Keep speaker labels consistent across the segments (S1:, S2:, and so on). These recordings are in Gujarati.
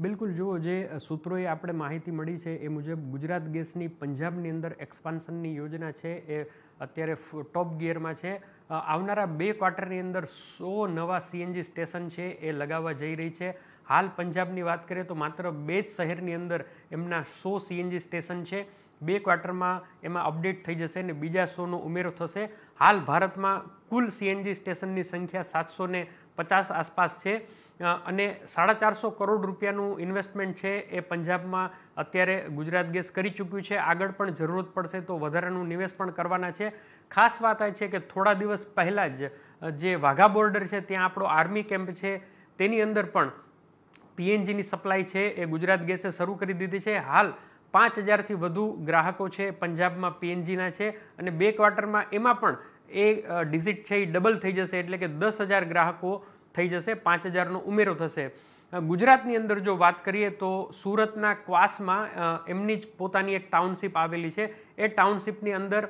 S1: બિલકુલ જુઓ જે સૂત્રોએ આપણે માહિતી મળી છે એ મુજબ ગુજરાત ગેસની પંજાબની અંદર એક્સપાન્શનની યોજના છે એ અત્યારે ટોપ ગિયરમાં છે આવનારા બે ક્વાર્ટરની અંદર સો નવા સીએનજી સ્ટેશન છે એ લગાવવા જઈ રહી છે હાલ પંજાબની વાત કરીએ તો માત્ર બે જ શહેરની અંદર એમના સો સીએનજી સ્ટેશન છે બે ક્વાર્ટરમાં એમાં અપડેટ થઈ જશે અને બીજા સોનો ઉમેરો થશે હાલ ભારતમાં કુલ સીએનજી સ્ટેશનની સંખ્યા સાતસો પચાસ આસપાસ છે અને સાડા ચારસો કરોડ રૂપિયાનું ઇન્વેસ્ટમેન્ટ છે એ પંજાબમાં અત્યારે ગુજરાત ગેસ કરી ચૂક્યું છે આગળ પણ જરૂરત પડશે તો વધારાનું નિવેશ પણ કરવાના છે ખાસ વાત આ છે કે થોડા દિવસ પહેલાં જ જે વાઘા બોર્ડર છે ત્યાં આપણો આર્મી કેમ્પ છે તેની અંદર પણ પીએનજીની સપ્લાય છે એ ગુજરાત ગેસે શરૂ કરી દીધી છે હાલ પાંચ હજારથી વધુ ગ્રાહકો છે પંજાબમાં પીએનજીના છે અને બે ક્વાર્ટરમાં એમાં પણ એ ડિઝિટ છે એ ડબલ થઈ જશે એટલે કે દસ હજાર ગ્રાહકો થઈ જશે પાંચ હજારનો ઉમેરો થશે ગુજરાતની અંદર જો વાત કરીએ તો સુરતના ક્વાસમાં એમની જ પોતાની એક ટાઉનશીપ આવેલી છે એ ટાઉનશીપની અંદર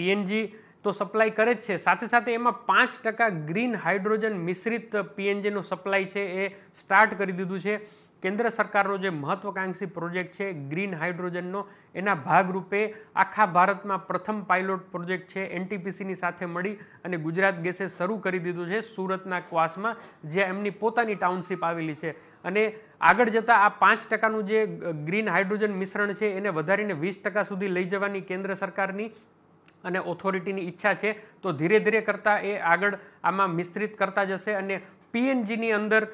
S1: પીએનજી તો સપ્લાય કરે જ છે સાથે સાથે એમાં પાંચ ટકા ગ્રીન હાઇડ્રોજન મિશ્રિત પીએનજીનું સપ્લાય છે એ સ્ટાર્ટ કરી દીધું છે કેન્દ્ર સરકારનો જે મહત્વકાંક્ષી પ્રોજેક્ટ છે ગ્રીન હાઇડ્રોજનનો એના ભાગરૂપે આખા ભારતમાં પ્રથમ પાયલોટ પ્રોજેક્ટ છે એનટીપીસીની સાથે મળી અને ગુજરાત ગેસે શરૂ કરી દીધું છે સુરતના ક્વાસમાં જ્યાં એમની પોતાની ટાઉનશીપ આવેલી છે અને આગળ જતાં આ પાંચ ટકાનું જે ગ્રીન હાઇડ્રોજન મિશ્રણ છે એને વધારીને વીસ ટકા સુધી લઈ જવાની કેન્દ્ર સરકારની અને ઓથોરિટીની ઈચ્છા છે તો ધીરે ધીરે કરતાં એ આગળ આમાં મિશ્રિત કરતા જશે અને પીએનજીની અંદર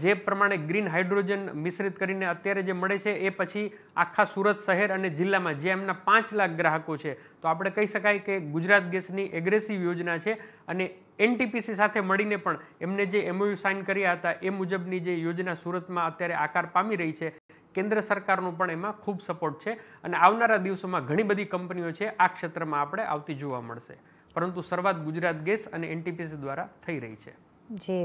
S1: જે પ્રમાણે ગ્રીન હાઇડ્રોજન મિશ્રિત કરીને અત્યારે જે મળે છે એ પછી આખા સુરત શહેર અને જિલ્લામાં જે એમના પાંચ લાખ ગ્રાહકો છે તો આપણે કહી શકાય કે ગુજરાત ગેસની એગ્રેસિવ યોજના છે અને એનટીપીસી સાથે મળીને પણ એમને જે એમઓયુ સાઇન કર્યા હતા એ મુજબની જે યોજના સુરતમાં અત્યારે આકાર પામી રહી છે કેન્દ્ર સરકારનો પણ એમાં ખૂબ સપોર્ટ છે અને આવનારા દિવસોમાં ઘણી બધી કંપનીઓ છે આ ક્ષેત્રમાં આપણે આવતી જોવા મળશે પરંતુ શરૂઆત ગુજરાત ગેસ અને એનટીપીસી દ્વારા થઈ રહી છે જી